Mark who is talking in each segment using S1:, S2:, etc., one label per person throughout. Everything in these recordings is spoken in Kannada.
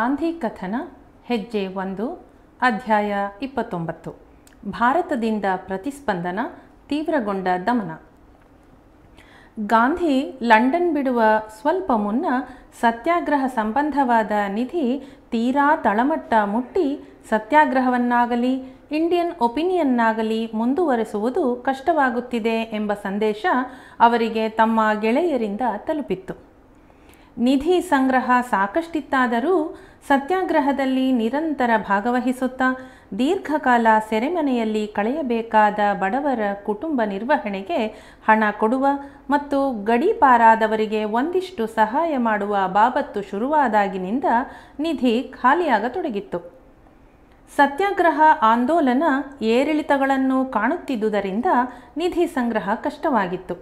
S1: ಗಾಂಧಿ ಕಥನ ಹೆಜ್ಜೆ ಒಂದು ಅಧ್ಯಾಯ ಇಪ್ಪತ್ತೊಂಬತ್ತು ಭಾರತದಿಂದ ಪ್ರತಿಸ್ಪಂದನ ತೀವ್ರಗೊಂಡ ದಮನ ಗಾಂಧಿ ಲಂಡನ್ ಬಿಡುವ ಸ್ವಲ್ಪ ಮುನ್ನ ಸತ್ಯಾಗ್ರಹ ಸಂಬಂಧವಾದ ನಿಧಿ ತೀರಾ ತಳಮಟ್ಟ ಮುಟ್ಟಿ ಸತ್ಯಾಗ್ರಹವನ್ನಾಗಲಿ ಇಂಡಿಯನ್ ಒಪಿನಿಯನ್ನಾಗಲಿ ಮುಂದುವರೆಸುವುದು ಕಷ್ಟವಾಗುತ್ತಿದೆ ಎಂಬ ಸಂದೇಶ ಅವರಿಗೆ ತಮ್ಮ ಗೆಳೆಯರಿಂದ ತಲುಪಿತ್ತು ನಿಧಿ ಸಂಗ್ರಹ ಸಾಕಷ್ಟಿತ್ತಾದರೂ ಸತ್ಯಾಗ್ರಹದಲ್ಲಿ ನಿರಂತರ ಭಾಗವಹಿಸುತ್ತಾ ದೀರ್ಘಕಾಲ ಸೆರೆಮನೆಯಲ್ಲಿ ಕಳೆಯಬೇಕಾದ ಬಡವರ ಕುಟುಂಬ ನಿರ್ವಹಣೆಗೆ ಹಣ ಕೊಡುವ ಮತ್ತು ಗಡೀಪಾರಾದವರಿಗೆ ಒಂದಿಷ್ಟು ಸಹಾಯ ಮಾಡುವ ಬಾಬತ್ತು ಶುರುವಾದಾಗಿನಿಂದ ನಿಧಿ ಖಾಲಿಯಾಗತೊಡಗಿತ್ತು ಸತ್ಯಾಗ್ರಹ ಆಂದೋಲನ ಏರಿಳಿತಗಳನ್ನು ಕಾಣುತ್ತಿದ್ದುದರಿಂದ ನಿಧಿ ಸಂಗ್ರಹ ಕಷ್ಟವಾಗಿತ್ತು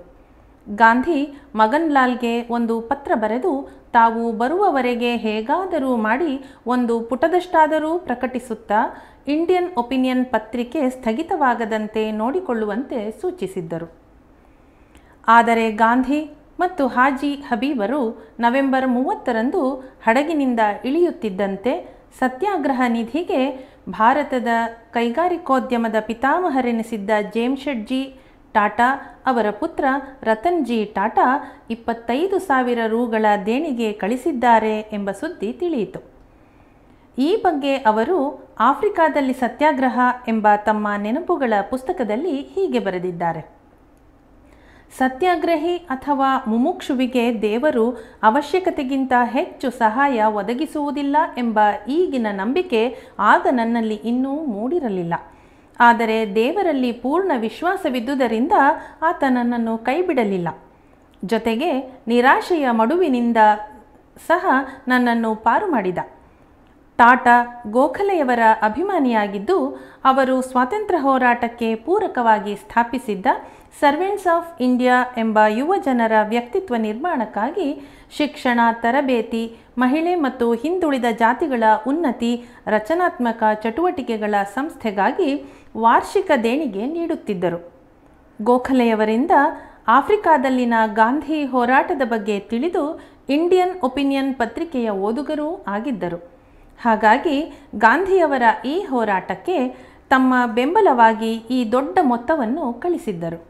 S1: ಗಾಂಧಿ ಮಗನ್ ಲಾಲ್ಗೆ ಒಂದು ಪತ್ರ ಬರೆದು ತಾವು ಬರುವವರೆಗೆ ಹೇಗಾದರೂ ಮಾಡಿ ಒಂದು ಪುಟದಷ್ಟಾದರೂ ಪ್ರಕಟಿಸುತ್ತಾ ಇಂಡಿಯನ್ ಒಪಿನಿಯನ್ ಪತ್ರಿಕೆ ಸ್ಥಗಿತವಾಗದಂತೆ ನೋಡಿಕೊಳ್ಳುವಂತೆ ಸೂಚಿಸಿದ್ದರು ಆದರೆ ಗಾಂಧಿ ಮತ್ತು ಹಾಜಿ ಹಬೀಬರು ನವೆಂಬರ್ ಮೂವತ್ತರಂದು ಹಡಗಿನಿಂದ ಇಳಿಯುತ್ತಿದ್ದಂತೆ ಸತ್ಯಾಗ್ರಹ ನಿಧಿಗೆ ಭಾರತದ ಕೈಗಾರಿಕೋದ್ಯಮದ ಪಿತಾಮಹರೆನಿಸಿದ್ದ ಜೇಮ್ ಜೇಮ್ಷೆಡ್ಜಿ ಟಾಟಾ ಅವರ ಪುತ್ರ ರತನ್ಜಿ ಟಾಟಾ ಇಪ್ಪತ್ತೈದು ಸಾವಿರ ರೂಗಳ ದೇಣಿಗೆ ಕಳಿಸಿದ್ದಾರೆ ಎಂಬ ಸುದ್ದಿ ತಿಳಿಯಿತು ಈ ಬಗ್ಗೆ ಅವರು ಆಫ್ರಿಕಾದಲ್ಲಿ ಸತ್ಯಾಗ್ರಹ ಎಂಬ ತಮ್ಮ ನೆನಪುಗಳ ಪುಸ್ತಕದಲ್ಲಿ ಹೀಗೆ ಬರೆದಿದ್ದಾರೆ ಸತ್ಯಾಗ್ರಹಿ ಅಥವಾ ಮುಮುಕ್ಷುವಿಗೆ ದೇವರು ಅವಶ್ಯಕತೆಗಿಂತ ಹೆಚ್ಚು ಸಹಾಯ ಒದಗಿಸುವುದಿಲ್ಲ ಎಂಬ ಈಗಿನ ನಂಬಿಕೆ ಆಗ ನನ್ನಲ್ಲಿ ಇನ್ನೂ ಮೂಡಿರಲಿಲ್ಲ ಆದರೆ ದೇವರಲ್ಲಿ ಪೂರ್ಣ ವಿಶ್ವಾಸವಿದ್ದುದರಿಂದ ಆತ ನನ್ನನ್ನು ಕೈಬಿಡಲಿಲ್ಲ ಜೊತೆಗೆ ನಿರಾಶೆಯ ಮಡುವಿನಿಂದ ಸಹ ನನ್ನನ್ನು ಪಾರು ಮಾಡಿದ ಟಾಟಾ ಗೋಖಲೆಯವರ ಅಭಿಮಾನಿಯಾಗಿದ್ದು ಅವರು ಸ್ವಾತಂತ್ರ್ಯ ಹೋರಾಟಕ್ಕೆ ಪೂರಕವಾಗಿ ಸ್ಥಾಪಿಸಿದ್ದ ಸರ್ವೆಂಟ್ಸ್ ಆಫ್ ಇಂಡಿಯಾ ಎಂಬ ಯುವ ಜನರ ವ್ಯಕ್ತಿತ್ವ ನಿರ್ಮಾಣಕ್ಕಾಗಿ ಶಿಕ್ಷಣ ತರಬೇತಿ ಮಹಿಳೆ ಮತ್ತು ಹಿಂದುಳಿದ ಜಾತಿಗಳ ಉನ್ನತಿ ರಚನಾತ್ಮಕ ಚಟುವಟಿಕೆಗಳ ಸಂಸ್ಥೆಗಾಗಿ ವಾರ್ಷಿಕ ದೇಣಿಗೆ ನೀಡುತ್ತಿದ್ದರು ಗೋಖಲೆಯವರಿಂದ ಆಫ್ರಿಕಾದಲ್ಲಿನ ಗಾಂಧಿ ಹೋರಾಟದ ಬಗ್ಗೆ ತಿಳಿದು ಇಂಡಿಯನ್ ಒಪಿನಿಯನ್ ಪತ್ರಿಕೆಯ ಓದುಗರೂ ಆಗಿದ್ದರು ಹಾಗಾಗಿ ಗಾಂಧಿಯವರ ಈ ಹೋರಾಟಕ್ಕೆ ತಮ್ಮ ಬೆಂಬಲವಾಗಿ ಈ ದೊಡ್ಡ ಮೊತ್ತವನ್ನು ಕಳಿಸಿದ್ದರು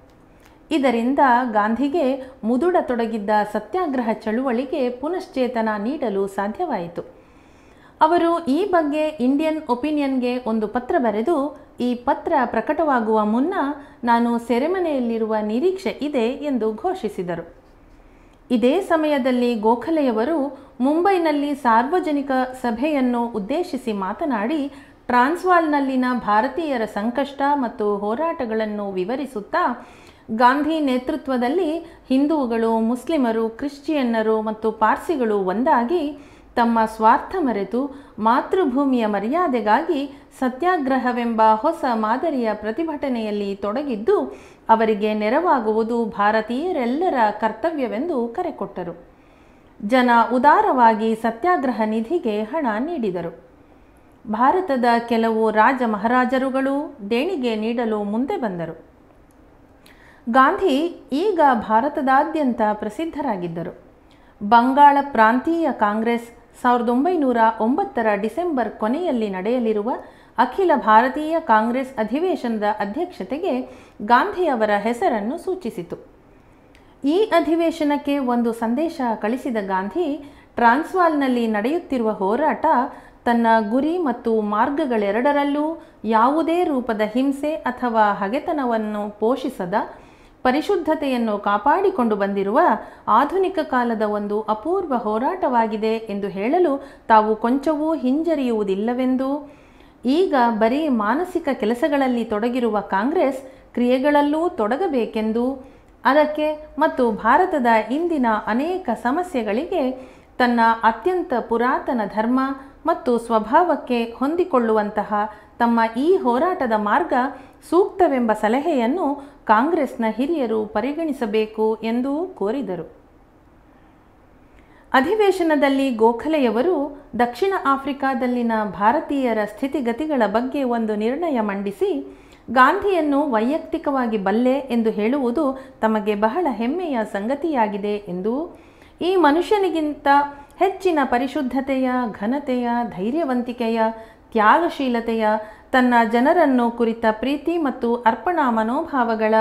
S1: ಇದರಿಂದ ಗಾಂಧಿಗೆ ಮುದುಡತೊಡಗಿದ್ದ ಸತ್ಯಾಗ್ರಹ ಚಳುವಳಿಗೆ ಪುನಶ್ಚೇತನ ನೀಡಲು ಸಾಧ್ಯವಾಯಿತು ಅವರು ಈ ಬಗ್ಗೆ ಇಂಡಿಯನ್ ಒಪಿನಿಯನ್ಗೆ ಒಂದು ಪತ್ರ ಬರೆದು ಈ ಪತ್ರ ಪ್ರಕಟವಾಗುವ ಮುನ್ನ ನಾನು ಸೆರೆಮನೆಯಲ್ಲಿರುವ ನಿರೀಕ್ಷೆ ಇದೆ ಎಂದು ಘೋಷಿಸಿದರು ಇದೇ ಸಮಯದಲ್ಲಿ ಗೋಖಲೆಯವರು ಮುಂಬೈನಲ್ಲಿ ಸಾರ್ವಜನಿಕ ಸಭೆಯನ್ನು ಉದ್ದೇಶಿಸಿ ಮಾತನಾಡಿ ಟ್ರಾನ್ಸ್ವಾಲ್ನಲ್ಲಿನ ಭಾರತೀಯರ ಸಂಕಷ್ಟ ಮತ್ತು ಹೋರಾಟಗಳನ್ನು ವಿವರಿಸುತ್ತಾ ಗಾಂಧಿ ನೇತೃತ್ವದಲ್ಲಿ ಹಿಂದೂಗಳು ಮುಸ್ಲಿಮರು ಕ್ರಿಶ್ಚಿಯನ್ನರು ಮತ್ತು ಪಾರ್ಸಿಗಳು ಒಂದಾಗಿ ತಮ್ಮ ಸ್ವಾರ್ಥ ಮರೆತು ಮಾತೃಭೂಮಿಯ ಮರ್ಯಾದೆಗಾಗಿ ಸತ್ಯಾಗ್ರಹವೆಂಬ ಹೊಸ ಮಾದರಿಯ ಪ್ರತಿಭಟನೆಯಲ್ಲಿ ತೊಡಗಿದ್ದು ಅವರಿಗೆ ನೆರವಾಗುವುದು ಭಾರತೀಯರೆಲ್ಲರ ಕರ್ತವ್ಯವೆಂದು ಕರೆ ಕೊಟ್ಟರು ಜನ ಉದಾರವಾಗಿ ಸತ್ಯಾಗ್ರಹ ನಿಧಿಗೆ ಹಣ ನೀಡಿದರು ಭಾರತದ ಕೆಲವು ರಾಜ ಮಹಾರಾಜರುಗಳು ದೇಣಿಗೆ ನೀಡಲು ಮುಂದೆ ಬಂದರು ಗಾಂಧಿ ಈಗ ಭಾರತದಾದ್ಯಂತ ಪ್ರಸಿದ್ಧರಾಗಿದ್ದರು ಬಂಗಾಳ ಪ್ರಾಂತೀಯ ಕಾಂಗ್ರೆಸ್ ಸಾವಿರದ ಒಂಬೈನೂರ ಒಂಬತ್ತರ ಡಿಸೆಂಬರ್ ಕೊನೆಯಲ್ಲಿ ನಡೆಯಲಿರುವ ಅಖಿಲ ಭಾರತೀಯ ಕಾಂಗ್ರೆಸ್ ಅಧಿವೇಶನದ ಅಧ್ಯಕ್ಷತೆಗೆ ಗಾಂಧಿಯವರ ಹೆಸರನ್ನು ಸೂಚಿಸಿತು ಈ ಅಧಿವೇಶನಕ್ಕೆ ಒಂದು ಸಂದೇಶ ಕಳಿಸಿದ ಗಾಂಧಿ ಟ್ರಾನ್ಸ್ವಾಲ್ನಲ್ಲಿ ನಡೆಯುತ್ತಿರುವ ಹೋರಾಟ ತನ್ನ ಗುರಿ ಮತ್ತು ಮಾರ್ಗಗಳೆರಡರಲ್ಲೂ ಯಾವುದೇ ರೂಪದ ಹಿಂಸೆ ಅಥವಾ ಹಗೆತನವನ್ನು ಪೋಷಿಸದ ಪರಿಶುದ್ಧತೆಯನ್ನು ಕಾಪಾಡಿಕೊಂಡು ಬಂದಿರುವ ಆಧುನಿಕ ಕಾಲದ ಒಂದು ಅಪೂರ್ವ ಹೋರಾಟವಾಗಿದೆ ಎಂದು ಹೇಳಲು ತಾವು ಕೊಂಚವೂ ಹಿಂಜರಿಯುವುದಿಲ್ಲವೆಂದು ಈಗ ಬರೀ ಮಾನಸಿಕ ಕೆಲಸಗಳಲ್ಲಿ ತೊಡಗಿರುವ ಕಾಂಗ್ರೆಸ್ ಕ್ರಿಯೆಗಳಲ್ಲೂ ತೊಡಗಬೇಕೆಂದು ಅದಕ್ಕೆ ಮತ್ತು ಭಾರತದ ಇಂದಿನ ಅನೇಕ ಸಮಸ್ಯೆಗಳಿಗೆ ತನ್ನ ಅತ್ಯಂತ ಪುರಾತನ ಧರ್ಮ ಮತ್ತು ಸ್ವಭಾವಕ್ಕೆ ಹೊಂದಿಕೊಳ್ಳುವಂತಹ ತಮ್ಮ ಈ ಹೋರಾಟದ ಮಾರ್ಗ ಸೂಕ್ತವೆಂಬ ಸಲಹೆಯನ್ನು ಕಾಂಗ್ರೆಸ್ನ ಹಿರಿಯರು ಪರಿಗಣಿಸಬೇಕು ಎಂದು ಕೋರಿದರು ಅಧಿವೇಶನದಲ್ಲಿ ಗೋಖಲೆಯವರು ದಕ್ಷಿಣ ಆಫ್ರಿಕಾದಲ್ಲಿನ ಭಾರತೀಯರ ಸ್ಥಿತಿಗತಿಗಳ ಬಗ್ಗೆ ಒಂದು ನಿರ್ಣಯ ಮಂಡಿಸಿ ಗಾಂಧಿಯನ್ನು ವೈಯಕ್ತಿಕವಾಗಿ ಬಲ್ಲೆ ಎಂದು ಹೇಳುವುದು ತಮಗೆ ಬಹಳ ಹೆಮ್ಮೆಯ ಸಂಗತಿಯಾಗಿದೆ ಎಂದು ಈ ಮನುಷ್ಯನಿಗಿಂತ ಹೆಚ್ಚಿನ ಪರಿಶುದ್ಧತೆಯ ಘನತೆಯ ಧೈರ್ಯವಂತಿಕೆಯ ತ್ಯಾಗಶೀಲತೆಯ ತನ್ನ ಜನರನ್ನು ಕುರಿತ ಪ್ರೀತಿ ಮತ್ತು ಅರ್ಪಣಾ ಮನೋಭಾವಗಳ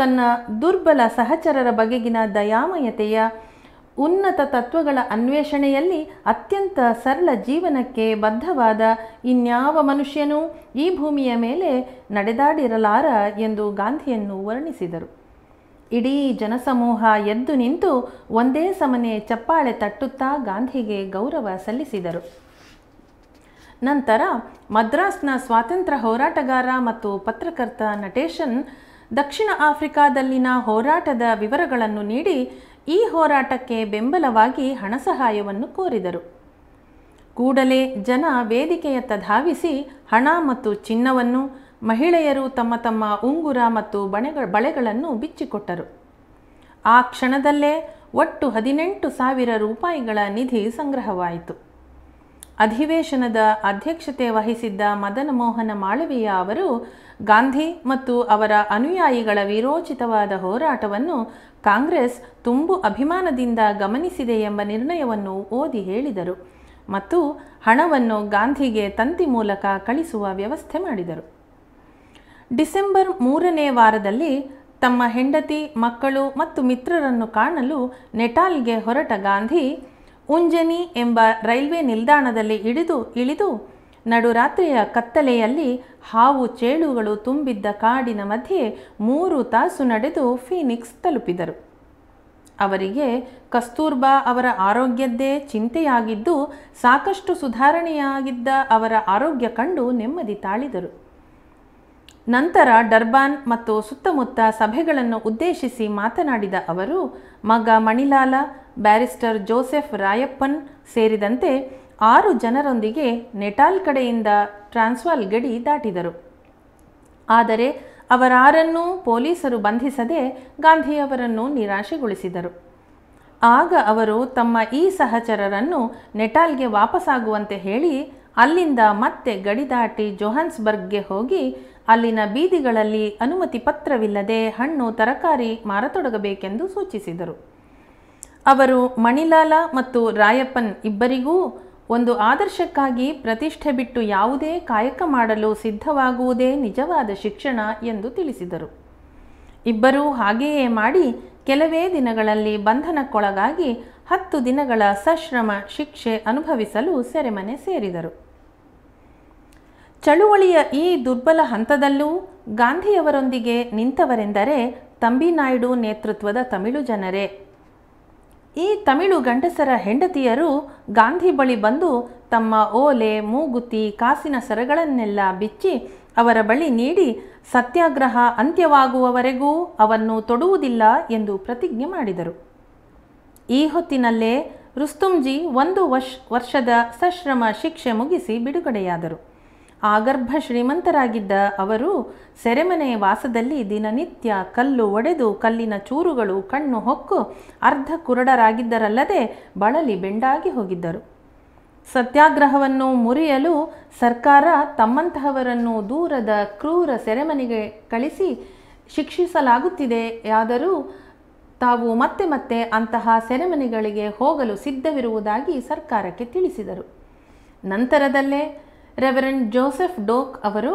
S1: ತನ್ನ ದುರ್ಬಲ ಸಹಚರರ ಬಗೆಗಿನ ದಯಾಮಯತೆಯ ಉನ್ನತ ತತ್ವಗಳ ಅನ್ವೇಷಣೆಯಲ್ಲಿ ಅತ್ಯಂತ ಸರಳ ಜೀವನಕ್ಕೆ ಬದ್ಧವಾದ ಇನ್ಯಾವ ಮನುಷ್ಯನೂ ಈ ಭೂಮಿಯ ಮೇಲೆ ನಡೆದಾಡಿರಲಾರ ಎಂದು ಗಾಂಧಿಯನ್ನು ವರ್ಣಿಸಿದರು ಇಡೀ ಜನಸಮೂಹ ಎದ್ದು ನಿಂತು ಒಂದೇ ಸಮನೆ ಚಪ್ಪಾಳೆ ತಟ್ಟುತ್ತಾ ಗಾಂಧಿಗೆ ಗೌರವ ಸಲ್ಲಿಸಿದರು ನಂತರ ಮದ್ರಾಸ್ನ ಸ್ವಾತಂತ್ರ್ಯ ಹೋರಾಟಗಾರ ಮತ್ತು ಪತ್ರಕರ್ತ ನಟೇಶನ್ ದಕ್ಷಿಣ ಆಫ್ರಿಕಾದಲ್ಲಿನ ಹೋರಾಟದ ವಿವರಗಳನ್ನು ನೀಡಿ ಈ ಹೋರಾಟಕ್ಕೆ ಬೆಂಬಲವಾಗಿ ಹಣ ಸಹಾಯವನ್ನು ಕೋರಿದರು ಕೂಡಲೇ ಜನ ವೇದಿಕೆಯತ್ತ ಧಾವಿಸಿ ಹಣ ಮತ್ತು ಚಿನ್ನವನ್ನು ಮಹಿಳೆಯರು ತಮ್ಮ ತಮ್ಮ ಉಂಗುರ ಮತ್ತು ಬಣೆಗಳ ಬಳೆಗಳನ್ನು ಬಿಚ್ಚಿಕೊಟ್ಟರು ಆ ಕ್ಷಣದಲ್ಲೇ ಒಟ್ಟು ಹದಿನೆಂಟು ಸಾವಿರ ರೂಪಾಯಿಗಳ ನಿಧಿ ಸಂಗ್ರಹವಾಯಿತು ಅಧಿವೇಶನದ ಅಧ್ಯಕ್ಷತೆ ವಹಿಸಿದ್ದ ಮದನ ಮೋಹನ ಮಾಳವೀಯ ಅವರು ಗಾಂಧಿ ಮತ್ತು ಅವರ ಅನುಯಾಯಿಗಳ ವಿರೋಚಿತವಾದ ಹೋರಾಟವನ್ನು ಕಾಂಗ್ರೆಸ್ ತುಂಬು ಅಭಿಮಾನದಿಂದ ಗಮನಿಸಿದೆ ಎಂಬ ನಿರ್ಣಯವನ್ನು ಓದಿ ಹೇಳಿದರು ಮತ್ತು ಹಣವನ್ನು ಗಾಂಧಿಗೆ ತಂತಿ ಮೂಲಕ ಕಳಿಸುವ ವ್ಯವಸ್ಥೆ ಮಾಡಿದರು ಡಿಸೆಂಬರ್ ಮೂರನೇ ವಾರದಲ್ಲಿ ತಮ್ಮ ಹೆಂಡತಿ ಮಕ್ಕಳು ಮತ್ತು ಮಿತ್ರರನ್ನು ಕಾಣಲು ನೆಟಾಲ್ಗೆ ಹೊರಟ ಗಾಂಧಿ ಉಂಜನಿ ಎಂಬ ರೈಲ್ವೆ ನಿಲ್ದಾಣದಲ್ಲಿ ಇಳಿದು ಇಳಿದು ನಡುರಾತ್ರಿಯ ಕತ್ತಲೆಯಲ್ಲಿ ಹಾವು ಚೇಳುಗಳು ತುಂಬಿದ್ದ ಕಾಡಿನ ಮಧ್ಯೆ ಮೂರು ತಾಸು ನಡೆದು ಫೀನಿಕ್ಸ್ ತಲುಪಿದರು ಅವರಿಗೆ ಕಸ್ತೂರ್ಬಾ ಅವರ ಆರೋಗ್ಯದ್ದೇ ಚಿಂತೆಯಾಗಿದ್ದು ಸಾಕಷ್ಟು ಸುಧಾರಣೆಯಾಗಿದ್ದ ಅವರ ಆರೋಗ್ಯ ಕಂಡು ನೆಮ್ಮದಿ ತಾಳಿದರು ನಂತರ ಡರ್ಬಾನ್ ಮತ್ತು ಸುತ್ತಮುತ್ತ ಸಭೆಗಳನ್ನು ಉದ್ದೇಶಿಸಿ ಮಾತನಾಡಿದ ಅವರು ಮಗ ಮಣಿಲಾಲ ಬ್ಯಾರಿಸ್ಟರ್ ಜೋಸೆಫ್ ರಾಯಪ್ಪನ್ ಸೇರಿದಂತೆ ಆರು ಜನರೊಂದಿಗೆ ನೆಟಾಲ್ ಕಡೆಯಿಂದ ಟ್ರಾನ್ಸ್ವಾಲ್ ಗಡಿ ದಾಟಿದರು ಆದರೆ ಅವರಾರನ್ನೂ ಪೊಲೀಸರು ಬಂಧಿಸದೆ ಗಾಂಧಿಯವರನ್ನು ನಿರಾಶೆಗೊಳಿಸಿದರು ಆಗ ಅವರು ತಮ್ಮ ಈ ಸಹಚರರನ್ನು ನೆಟಾಲ್ಗೆ ವಾಪಸಾಗುವಂತೆ ಹೇಳಿ ಅಲ್ಲಿಂದ ಮತ್ತೆ ಗಡಿ ದಾಟಿ ಜೋಹಾನ್ಸ್ಬರ್ಗ್ಗೆ ಹೋಗಿ ಅಲ್ಲಿನ ಬೀದಿಗಳಲ್ಲಿ ಅನುಮತಿ ಪತ್ರವಿಲ್ಲದೆ ಹಣ್ಣು ತರಕಾರಿ ಮಾರತೊಡಗಬೇಕೆಂದು ಸೂಚಿಸಿದರು ಅವರು ಮಣಿಲಾಲ ಮತ್ತು ರಾಯಪ್ಪನ್ ಇಬ್ಬರಿಗೂ ಒಂದು ಆದರ್ಶಕ್ಕಾಗಿ ಪ್ರತಿಷ್ಠೆ ಬಿಟ್ಟು ಯಾವುದೇ ಕಾಯಕ ಮಾಡಲು ಸಿದ್ಧವಾಗುವುದೇ ನಿಜವಾದ ಶಿಕ್ಷಣ ಎಂದು ತಿಳಿಸಿದರು ಇಬ್ಬರೂ ಹಾಗೆಯೇ ಮಾಡಿ ಕೆಲವೇ ದಿನಗಳಲ್ಲಿ ಬಂಧನಕ್ಕೊಳಗಾಗಿ ಹತ್ತು ದಿನಗಳ ಸಶ್ರಮ ಶಿಕ್ಷೆ ಅನುಭವಿಸಲು ಸೆರೆಮನೆ ಸೇರಿದರು ಚಳುವಳಿಯ ಈ ದುರ್ಬಲ ಹಂತದಲ್ಲೂ ಗಾಂಧಿಯವರೊಂದಿಗೆ ನಿಂತವರೆಂದರೆ ತಂಬಿನಾಯ್ಡು ನೇತೃತ್ವದ ತಮಿಳು ಜನರೇ ಈ ತಮಿಳು ಗಂಡಸರ ಹೆಂಡತಿಯರು ಗಾಂಧಿ ಬಳಿ ಬಂದು ತಮ್ಮ ಓಲೆ ಮೂಗುತಿ ಕಾಸಿನ ಸರಗಳನ್ನೆಲ್ಲ ಬಿಚ್ಚಿ ಅವರ ಬಳಿ ನೀಡಿ ಸತ್ಯಾಗ್ರಹ ಅಂತ್ಯವಾಗುವವರೆಗೂ ಅವನ್ನು ತೊಡುವುದಿಲ್ಲ ಎಂದು ಪ್ರತಿಜ್ಞೆ ಮಾಡಿದರು ಈ ಹೊತ್ತಿನಲ್ಲೇ ರುಸ್ತುಂಜಿ ಒಂದು ವರ್ಷ ವರ್ಷದ ಸಶ್ರಮ ಶಿಕ್ಷೆ ಮುಗಿಸಿ ಬಿಡುಗಡೆಯಾದರು ಆಗರ್ಭ ಶ್ರೀಮಂತರಾಗಿದ್ದ ಅವರು ಸೆರೆಮನೆ ವಾಸದಲ್ಲಿ ದಿನನಿತ್ಯ ಕಲ್ಲು ಒಡೆದು ಕಲ್ಲಿನ ಚೂರುಗಳು ಕಣ್ಣು ಹೊಕ್ಕು ಅರ್ಧ ಕುರುಡರಾಗಿದ್ದರಲ್ಲದೆ ಬಳಲಿ ಬೆಂಡಾಗಿ ಹೋಗಿದ್ದರು ಸತ್ಯಾಗ್ರಹವನ್ನು ಮುರಿಯಲು ಸರ್ಕಾರ ತಮ್ಮಂತಹವರನ್ನು ದೂರದ ಕ್ರೂರ ಸೆರೆಮನೆಗೆ ಕಳಿಸಿ ಶಿಕ್ಷಿಸಲಾಗುತ್ತಿದೆ ಆದರೂ ತಾವು ಮತ್ತೆ ಮತ್ತೆ ಅಂತಹ ಸೆರೆಮನೆಗಳಿಗೆ ಹೋಗಲು ಸಿದ್ಧವಿರುವುದಾಗಿ ಸರ್ಕಾರಕ್ಕೆ ತಿಳಿಸಿದರು ನಂತರದಲ್ಲೇ ರೆವರೆಂಡ್ ಜೋಸೆಫ್ ಡೋಕ್ ಅವರು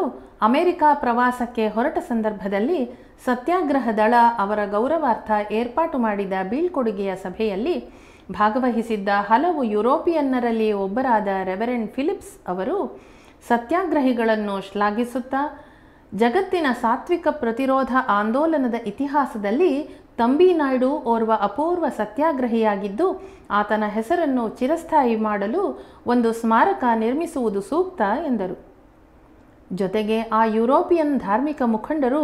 S1: ಅಮೆರಿಕ ಪ್ರವಾಸಕ್ಕೆ ಹೊರಟ ಸಂದರ್ಭದಲ್ಲಿ ಸತ್ಯಾಗ್ರಹ ದಳ ಅವರ ಗೌರವಾರ್ಥ ಏರ್ಪಾಟು ಮಾಡಿದ ಬೀಳ್ಕೊಡುಗೆಯ ಸಭೆಯಲ್ಲಿ ಭಾಗವಹಿಸಿದ್ದ ಹಲವು ಯುರೋಪಿಯನ್ನರಲ್ಲಿ ಒಬ್ಬರಾದ ರೆವರೆಂಡ್ ಫಿಲಿಪ್ಸ್ ಅವರು ಸತ್ಯಾಗ್ರಹಿಗಳನ್ನು ಶ್ಲಾಘಿಸುತ್ತಾ ಜಗತ್ತಿನ ಸಾತ್ವಿಕ ಪ್ರತಿರೋಧ ಆಂದೋಲನದ ಇತಿಹಾಸದಲ್ಲಿ ತಂಬಿ ನಾಯ್ಡು ಓರ್ವ ಅಪೂರ್ವ ಸತ್ಯಾಗ್ರಹಿಯಾಗಿದ್ದು ಆತನ ಹೆಸರನ್ನು ಚಿರಸ್ಥಾಯಿ ಮಾಡಲು ಒಂದು ಸ್ಮಾರಕ ನಿರ್ಮಿಸುವುದು ಸೂಕ್ತ ಎಂದರು ಜೊತೆಗೆ ಆ ಯುರೋಪಿಯನ್ ಧಾರ್ಮಿಕ ಮುಖಂಡರು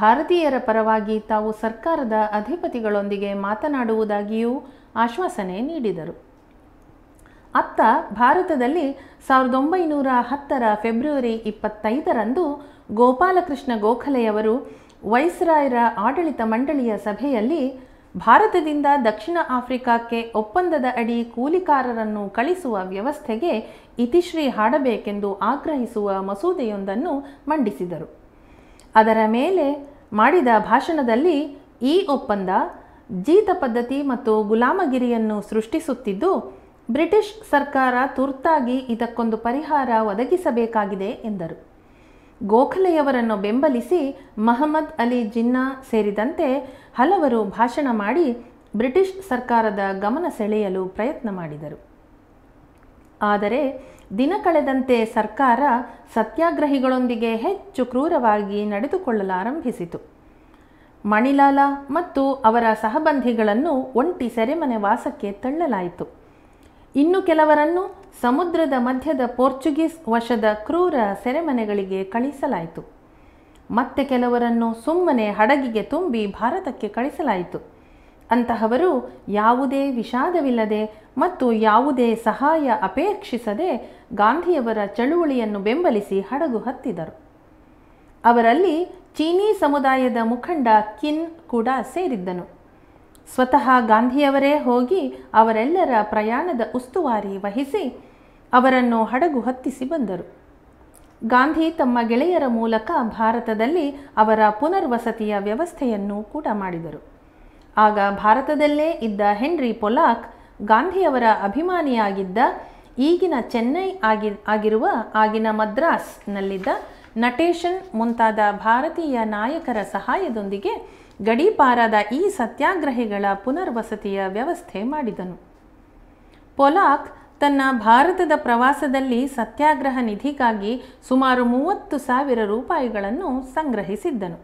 S1: ಭಾರತೀಯರ ಪರವಾಗಿ ತಾವು ಸರ್ಕಾರದ ಅಧಿಪತಿಗಳೊಂದಿಗೆ ಮಾತನಾಡುವುದಾಗಿಯೂ ಆಶ್ವಾಸನೆ ನೀಡಿದರು ಅತ್ತ ಭಾರತದಲ್ಲಿ ಸಾವಿರದ ಒಂಬೈನೂರ ಹತ್ತರ ಫೆಬ್ರವರಿ ಇಪ್ಪತ್ತೈದರಂದು ಗೋಪಾಲಕೃಷ್ಣ ಗೋಖಲೆಯವರು ವೈಸ್ರಾಯರ ಆಡಳಿತ ಮಂಡಳಿಯ ಸಭೆಯಲ್ಲಿ ಭಾರತದಿಂದ ದಕ್ಷಿಣ ಆಫ್ರಿಕಾಕ್ಕೆ ಒಪ್ಪಂದದ ಅಡಿ ಕೂಲಿಕಾರರನ್ನು ಕಳಿಸುವ ವ್ಯವಸ್ಥೆಗೆ ಇತಿಶ್ರೀ ಹಾಡಬೇಕೆಂದು ಆಗ್ರಹಿಸುವ ಮಸೂದೆಯೊಂದನ್ನು ಮಂಡಿಸಿದರು ಅದರ ಮೇಲೆ ಮಾಡಿದ ಭಾಷಣದಲ್ಲಿ ಈ ಒಪ್ಪಂದ ಜೀತ ಪದ್ಧತಿ ಮತ್ತು ಗುಲಾಮಗಿರಿಯನ್ನು ಸೃಷ್ಟಿಸುತ್ತಿದ್ದು ಬ್ರಿಟಿಷ್ ಸರ್ಕಾರ ತುರ್ತಾಗಿ ಇದಕ್ಕೊಂದು ಪರಿಹಾರ ಒದಗಿಸಬೇಕಾಗಿದೆ ಎಂದರು ಗೋಖಲೆಯವರನ್ನು ಬೆಂಬಲಿಸಿ ಮಹಮ್ಮದ್ ಅಲಿ ಜಿನ್ನಾ ಸೇರಿದಂತೆ ಹಲವರು ಭಾಷಣ ಮಾಡಿ ಬ್ರಿಟಿಷ್ ಸರ್ಕಾರದ ಗಮನ ಸೆಳೆಯಲು ಪ್ರಯತ್ನ ಮಾಡಿದರು ಆದರೆ ದಿನ ಕಳೆದಂತೆ ಸರ್ಕಾರ ಸತ್ಯಾಗ್ರಹಿಗಳೊಂದಿಗೆ ಹೆಚ್ಚು ಕ್ರೂರವಾಗಿ ನಡೆದುಕೊಳ್ಳಲಾರಂಭಿಸಿತು ಮಣಿಲಾಲ ಮತ್ತು ಅವರ ಸಹಬಂಧಿಗಳನ್ನು ಒಂಟಿ ಸೆರೆಮನೆ ವಾಸಕ್ಕೆ ತಳ್ಳಲಾಯಿತು ಇನ್ನು ಕೆಲವರನ್ನು ಸಮುದ್ರದ ಮಧ್ಯದ ಪೋರ್ಚುಗೀಸ್ ವಶದ ಕ್ರೂರ ಸೆರೆಮನೆಗಳಿಗೆ ಕಳಿಸಲಾಯಿತು ಮತ್ತೆ ಕೆಲವರನ್ನು ಸುಮ್ಮನೆ ಹಡಗಿಗೆ ತುಂಬಿ ಭಾರತಕ್ಕೆ ಕಳಿಸಲಾಯಿತು ಅಂತಹವರು ಯಾವುದೇ ವಿಷಾದವಿಲ್ಲದೆ ಮತ್ತು ಯಾವುದೇ ಸಹಾಯ ಅಪೇಕ್ಷಿಸದೆ ಗಾಂಧಿಯವರ ಚಳುವಳಿಯನ್ನು ಬೆಂಬಲಿಸಿ ಹಡಗು ಹತ್ತಿದರು ಅವರಲ್ಲಿ ಚೀನೀ ಸಮುದಾಯದ ಮುಖಂಡ ಕಿನ್ ಕೂಡ ಸೇರಿದ್ದನು ಸ್ವತಃ ಗಾಂಧಿಯವರೇ ಹೋಗಿ ಅವರೆಲ್ಲರ ಪ್ರಯಾಣದ ಉಸ್ತುವಾರಿ ವಹಿಸಿ ಅವರನ್ನು ಹಡಗು ಹತ್ತಿಸಿ ಬಂದರು ಗಾಂಧಿ ತಮ್ಮ ಗೆಳೆಯರ ಮೂಲಕ ಭಾರತದಲ್ಲಿ ಅವರ ಪುನರ್ವಸತಿಯ ವ್ಯವಸ್ಥೆಯನ್ನು ಕೂಡ ಮಾಡಿದರು ಆಗ ಭಾರತದಲ್ಲೇ ಇದ್ದ ಹೆನ್ರಿ ಪೊಲಾಕ್ ಗಾಂಧಿಯವರ ಅಭಿಮಾನಿಯಾಗಿದ್ದ ಈಗಿನ ಚೆನ್ನೈ ಆಗಿ ಆಗಿರುವ ಆಗಿನ ಮದ್ರಾಸ್ನಲ್ಲಿದ್ದ ನಟೇಶನ್ ಮುಂತಾದ ಭಾರತೀಯ ನಾಯಕರ ಸಹಾಯದೊಂದಿಗೆ ಗಡೀಪಾರಾದ ಈ ಸತ್ಯಾಗ್ರಹಿಗಳ ಪುನರ್ವಸತಿಯ ವ್ಯವಸ್ಥೆ ಮಾಡಿದನು ಪೊಲಾಕ್ ತನ್ನ ಭಾರತದ ಪ್ರವಾಸದಲ್ಲಿ ಸತ್ಯಾಗ್ರಹ ನಿಧಿಗಾಗಿ ಸುಮಾರು ಮೂವತ್ತು ಸಾವಿರ ರೂಪಾಯಿಗಳನ್ನು ಸಂಗ್ರಹಿಸಿದ್ದನು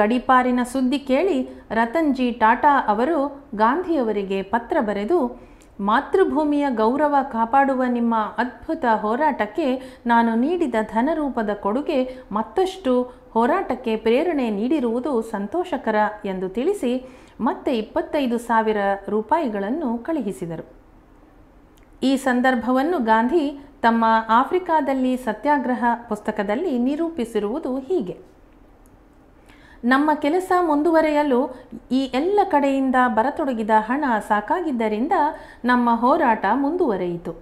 S1: ಗಡೀಪಾರಿನ ಸುದ್ದಿ ಕೇಳಿ ರತನ್ಜಿ ಟಾಟಾ ಅವರು ಗಾಂಧಿಯವರಿಗೆ ಪತ್ರ ಬರೆದು ಮಾತೃಭೂಮಿಯ ಗೌರವ ಕಾಪಾಡುವ ನಿಮ್ಮ ಅದ್ಭುತ ಹೋರಾಟಕ್ಕೆ ನಾನು ನೀಡಿದ ಧನರೂಪದ ಕೊಡುಗೆ ಮತ್ತಷ್ಟು ಹೋರಾಟಕ್ಕೆ ಪ್ರೇರಣೆ ನೀಡಿರುವುದು ಸಂತೋಷಕರ ಎಂದು ತಿಳಿಸಿ ಮತ್ತೆ ಇಪ್ಪತ್ತೈದು ಸಾವಿರ ರೂಪಾಯಿಗಳನ್ನು ಕಳುಹಿಸಿದರು ಈ ಸಂದರ್ಭವನ್ನು ಗಾಂಧಿ ತಮ್ಮ ಆಫ್ರಿಕಾದಲ್ಲಿ ಸತ್ಯಾಗ್ರಹ ಪುಸ್ತಕದಲ್ಲಿ ನಿರೂಪಿಸಿರುವುದು ಹೀಗೆ ನಮ್ಮ ಕೆಲಸ ಮುಂದುವರೆಯಲು ಈ ಎಲ್ಲ ಕಡೆಯಿಂದ ಬರತೊಡಗಿದ ಹಣ ಸಾಕಾಗಿದ್ದರಿಂದ ನಮ್ಮ ಹೋರಾಟ ಮುಂದುವರೆಯಿತು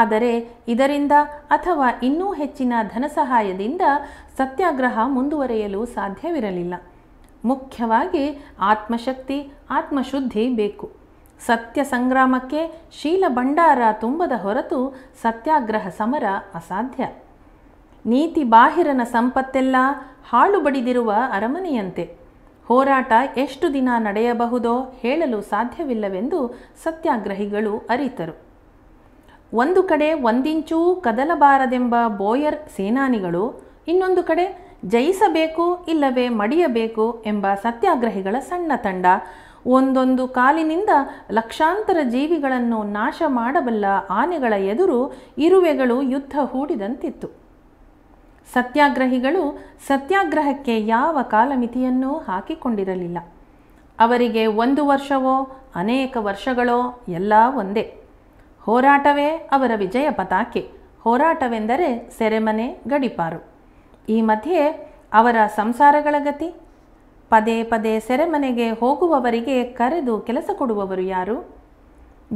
S1: ಆದರೆ ಇದರಿಂದ ಅಥವಾ ಇನ್ನೂ ಹೆಚ್ಚಿನ ಧನಸಹಾಯದಿಂದ ಸತ್ಯಾಗ್ರಹ ಮುಂದುವರೆಯಲು ಸಾಧ್ಯವಿರಲಿಲ್ಲ ಮುಖ್ಯವಾಗಿ ಆತ್ಮಶಕ್ತಿ ಆತ್ಮಶುದ್ಧಿ ಬೇಕು ಸತ್ಯ ಸಂಗ್ರಾಮಕ್ಕೆ ಶೀಲ ಭಂಡಾರ ತುಂಬದ ಹೊರತು ಸತ್ಯಾಗ್ರಹ ಸಮರ ಅಸಾಧ್ಯ ನೀತಿ ಬಾಹಿರನ ಸಂಪತ್ತೆಲ್ಲ ಹಾಳು ಬಡಿದಿರುವ ಅರಮನೆಯಂತೆ ಹೋರಾಟ ಎಷ್ಟು ದಿನ ನಡೆಯಬಹುದೋ ಹೇಳಲು ಸಾಧ್ಯವಿಲ್ಲವೆಂದು ಸತ್ಯಾಗ್ರಹಿಗಳು ಅರಿತರು ಒಂದು ಕಡೆ ಒಂದಿಂಚೂ ಕದಲಬಾರದೆಂಬ ಬೋಯರ್ ಸೇನಾನಿಗಳು ಇನ್ನೊಂದು ಕಡೆ ಜಯಿಸಬೇಕು ಇಲ್ಲವೇ ಮಡಿಯಬೇಕು ಎಂಬ ಸತ್ಯಾಗ್ರಹಿಗಳ ಸಣ್ಣ ತಂಡ ಒಂದೊಂದು ಕಾಲಿನಿಂದ ಲಕ್ಷಾಂತರ ಜೀವಿಗಳನ್ನು ನಾಶ ಮಾಡಬಲ್ಲ ಆನೆಗಳ ಎದುರು ಇರುವೆಗಳು ಯುದ್ಧ ಹೂಡಿದಂತಿತ್ತು ಸತ್ಯಾಗ್ರಹಿಗಳು ಸತ್ಯಾಗ್ರಹಕ್ಕೆ ಯಾವ ಕಾಲಮಿತಿಯನ್ನೂ ಹಾಕಿಕೊಂಡಿರಲಿಲ್ಲ ಅವರಿಗೆ ಒಂದು ವರ್ಷವೋ ಅನೇಕ ವರ್ಷಗಳೋ ಎಲ್ಲ ಒಂದೇ ಹೋರಾಟವೇ ಅವರ ವಿಜಯ ಪತಾಕೆ ಹೋರಾಟವೆಂದರೆ ಸೆರೆಮನೆ ಗಡಿಪಾರು ಈ ಮಧ್ಯೆ ಅವರ ಸಂಸಾರಗಳ ಗತಿ ಪದೇ ಪದೇ ಸೆರೆಮನೆಗೆ ಹೋಗುವವರಿಗೆ ಕರೆದು ಕೆಲಸ ಕೊಡುವವರು ಯಾರು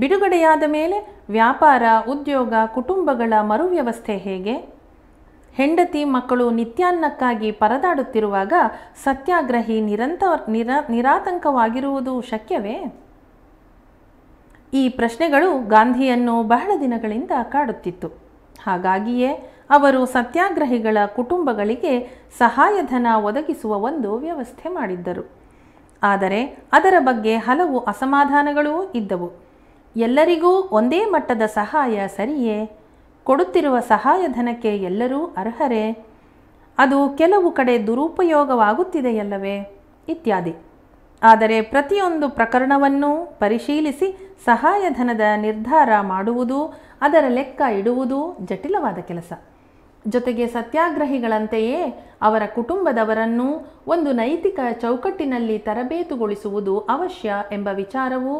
S1: ಬಿಡುಗಡೆಯಾದ ಮೇಲೆ ವ್ಯಾಪಾರ ಉದ್ಯೋಗ ಕುಟುಂಬಗಳ ಮರುವ್ಯವಸ್ಥೆ ಹೇಗೆ ಹೆಂಡತಿ ಮಕ್ಕಳು ನಿತ್ಯಾನ್ನಕ್ಕಾಗಿ ಪರದಾಡುತ್ತಿರುವಾಗ ಸತ್ಯಾಗ್ರಹಿ ನಿರಂತರ ನಿರ ನಿರಾತಂಕವಾಗಿರುವುದು ಶಕ್ಯವೇ ಈ ಪ್ರಶ್ನೆಗಳು ಗಾಂಧಿಯನ್ನು ಬಹಳ ದಿನಗಳಿಂದ ಕಾಡುತ್ತಿತ್ತು ಹಾಗಾಗಿಯೇ ಅವರು ಸತ್ಯಾಗ್ರಹಿಗಳ ಕುಟುಂಬಗಳಿಗೆ ಸಹಾಯಧನ ಒದಗಿಸುವ ಒಂದು ವ್ಯವಸ್ಥೆ ಮಾಡಿದ್ದರು ಆದರೆ ಅದರ ಬಗ್ಗೆ ಹಲವು ಅಸಮಾಧಾನಗಳೂ ಇದ್ದವು ಎಲ್ಲರಿಗೂ ಒಂದೇ ಮಟ್ಟದ ಸಹಾಯ ಸರಿಯೇ ಕೊಡುತ್ತಿರುವ ಸಹಾಯಧನಕ್ಕೆ ಎಲ್ಲರೂ ಅರ್ಹರೇ ಅದು ಕೆಲವು ಕಡೆ ದುರುಪಯೋಗವಾಗುತ್ತಿದೆಯಲ್ಲವೇ ಇತ್ಯಾದಿ ಆದರೆ ಪ್ರತಿಯೊಂದು ಪ್ರಕರಣವನ್ನೂ ಪರಿಶೀಲಿಸಿ ಸಹಾಯಧನದ ನಿರ್ಧಾರ ಮಾಡುವುದು ಅದರ ಲೆಕ್ಕ ಇಡುವುದು ಜಟಿಲವಾದ ಕೆಲಸ ಜೊತೆಗೆ ಸತ್ಯಾಗ್ರಹಿಗಳಂತೆಯೇ ಅವರ ಕುಟುಂಬದವರನ್ನು ಒಂದು ನೈತಿಕ ಚೌಕಟ್ಟಿನಲ್ಲಿ ತರಬೇತುಗೊಳಿಸುವುದು ಅವಶ್ಯ ಎಂಬ ವಿಚಾರವು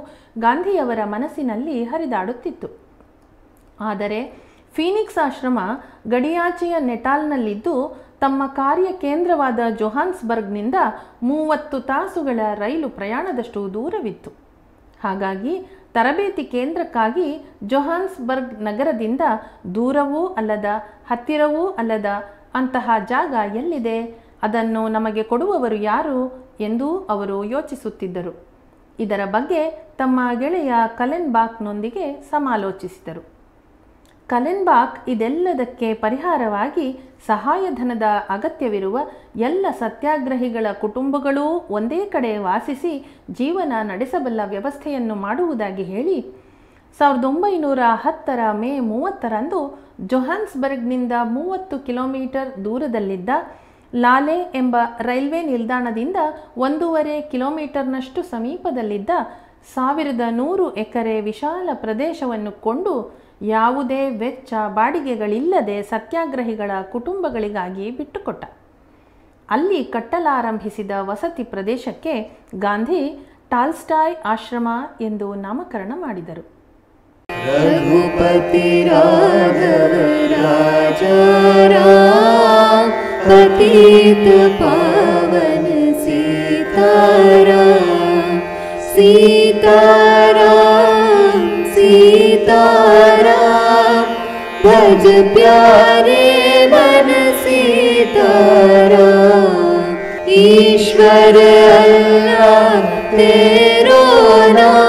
S1: ಗಾಂಧಿಯವರ ಮನಸ್ಸಿನಲ್ಲಿ ಹರಿದಾಡುತ್ತಿತ್ತು ಆದರೆ ಫೀನಿಕ್ಸ್ ಆಶ್ರಮ ಗಡಿಯಾಚೆಯ ನೆಟಾಲ್ನಲ್ಲಿದ್ದು ತಮ್ಮ ಕಾರ್ಯ ಕೇಂದ್ರವಾದ ಜೊಹಾನ್ಸ್ಬರ್ಗ್ನಿಂದ ಮೂವತ್ತು ತಾಸುಗಳ ರೈಲು ಪ್ರಯಾಣದಷ್ಟು ದೂರವಿತ್ತು ಹಾಗಾಗಿ ತರಬೇತಿ ಕೇಂದ್ರಕ್ಕಾಗಿ ಜೊಹಾನ್ಸ್ಬರ್ಗ್ ನಗರದಿಂದ ದೂರವೂ ಅಲ್ಲದ ಹತ್ತಿರವೂ ಅಲ್ಲದ ಅಂತಹ ಜಾಗ ಎಲ್ಲಿದೆ ಅದನ್ನು ನಮಗೆ ಕೊಡುವವರು ಯಾರು ಎಂದು ಅವರು ಯೋಚಿಸುತ್ತಿದ್ದರು ಇದರ ಬಗ್ಗೆ ತಮ್ಮ ಗೆಳೆಯ ಕಲೆನ್ಬಾಕ್ನೊಂದಿಗೆ ಸಮಾಲೋಚಿಸಿದರು ಕಲೆನ್ಬಾಕ್ ಇದೆಲ್ಲದಕ್ಕೆ ಪರಿಹಾರವಾಗಿ ಸಹಾಯಧನದ ಅಗತ್ಯವಿರುವ ಎಲ್ಲ ಸತ್ಯಾಗ್ರಹಿಗಳ ಕುಟುಂಬಗಳೂ ಒಂದೇ ಕಡೆ ವಾಸಿಸಿ ಜೀವನ ನಡೆಸಬಲ್ಲ ವ್ಯವಸ್ಥೆಯನ್ನು ಮಾಡುವುದಾಗಿ ಹೇಳಿ ಸಾವಿರದ ಒಂಬೈನೂರ ಹತ್ತರ ಮೇ ಮೂವತ್ತರಂದು ಜೊಹಾನ್ಸ್ಬರ್ಗ್ನಿಂದ ಮೂವತ್ತು ಕಿಲೋಮೀಟರ್ ದೂರದಲ್ಲಿದ್ದ ಲಾಲೆ ಎಂಬ ರೈಲ್ವೆ ನಿಲ್ದಾಣದಿಂದ ಒಂದೂವರೆ ಕಿಲೋಮೀಟರ್ನಷ್ಟು ಸಮೀಪದಲ್ಲಿದ್ದ ಸಾವಿರದ ನೂರು ಎಕರೆ ವಿಶಾಲ ಪ್ರದೇಶವನ್ನು ಕೊಂಡು ಯಾವುದೇ ವೆಚ್ಚ ಬಾಡಿಗೆಗಳಿಲ್ಲದೆ ಸತ್ಯಾಗ್ರಹಿಗಳ ಕುಟುಂಬಗಳಿಗಾಗಿ ಬಿಟ್ಟುಕೊಟ್ಟ ಅಲ್ಲಿ ಕಟ್ಟಲಾರಂಭಿಸಿದ ವಸತಿ ಪ್ರದೇಶಕ್ಕೆ ಗಾಂಧಿ ಟಾಲ್ಸ್ಟಾಯ್ ಆಶ್ರಮ ಎಂದು ನಾಮಕರಣ ಮಾಡಿದರು सहज प्यारे मन से ईश्वर अल्लाह तेरो नाम